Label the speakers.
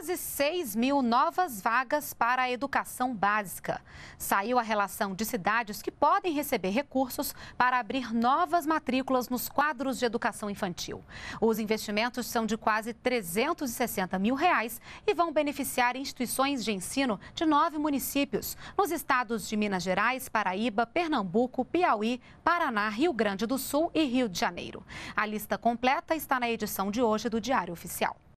Speaker 1: quase 6 mil novas vagas para a educação básica. Saiu a relação de cidades que podem receber recursos para abrir novas matrículas nos quadros de educação infantil. Os investimentos são de quase 360 mil reais e vão beneficiar instituições de ensino de nove municípios, nos estados de Minas Gerais, Paraíba, Pernambuco, Piauí, Paraná, Rio Grande do Sul e Rio de Janeiro. A lista completa está na edição de hoje do Diário Oficial.